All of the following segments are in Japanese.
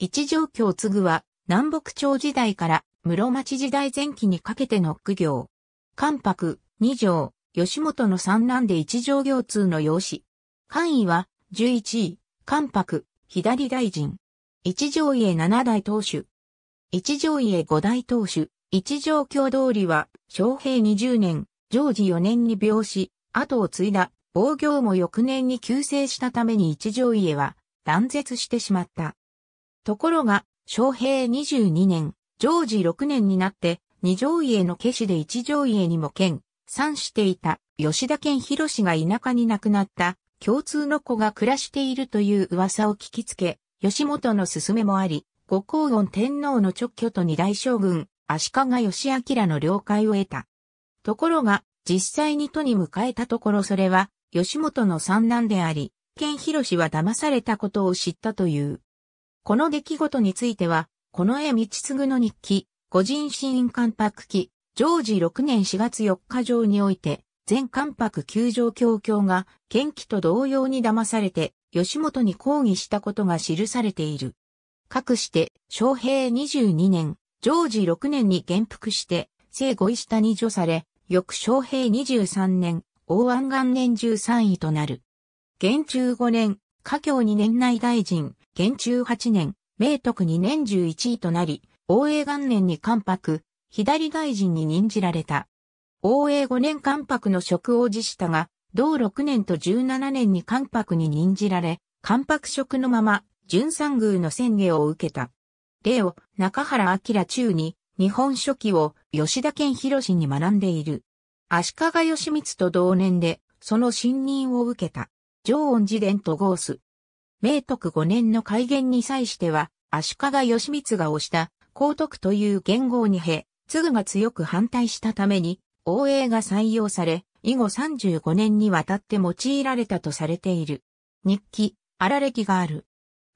一条京継は、南北朝時代から室町時代前期にかけての苦行。関白、二条、吉本の三男で一条行通の養子。官位は、十一位、関白、左大臣。一条家七代当主。一条家五代当主。一条京通りは、昭平二十年、常時四年に病死、後を継いだ、防御も翌年に急成したために一条家は、断絶してしまった。ところが、昌平22年、常時6年になって、二条家の家しで一条家にも兼、参していた吉田健博氏が田舎に亡くなった共通の子が暮らしているという噂を聞きつけ、吉本の勧めもあり、五高音天皇の直居と二大将軍、足利義明の了解を得た。ところが、実際に都に迎えたところそれは、吉本の三男であり、健博氏は騙されたことを知ったという。この出来事については、この絵道継の日記、個人死因関白記、常時6年4月4日上において、全関白球場教教が、元気と同様に騙されて、吉本に抗議したことが記されている。かくして、昭平22年、常時6年に元服して、五位下に除され、翌昭平23年、大安元年13位となる。現中5年、家境2年内大臣、元中8年、明徳2年11位となり、応永元年に関白、左大臣に任じられた。応永5年関白の職を辞したが、同6年と17年に関白に任じられ、関白職のまま、純三宮の宣言を受けた。例を、中原明中に、日本書紀を吉田健博に学んでいる。足利義満と同年で、その信任を受けた。常恩寺伝とゴース、明徳五年の改元に際しては、足利義満が推した高徳という元号にへ、継が強く反対したために、応永が採用され、以後35年にわたって用いられたとされている。日記、荒歴がある。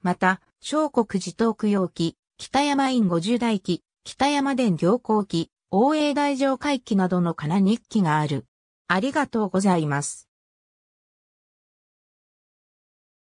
また、小国寺東区陽記、北山院五十代記、北山殿行幸記、応永大城会記などのかな日記がある。ありがとうございます。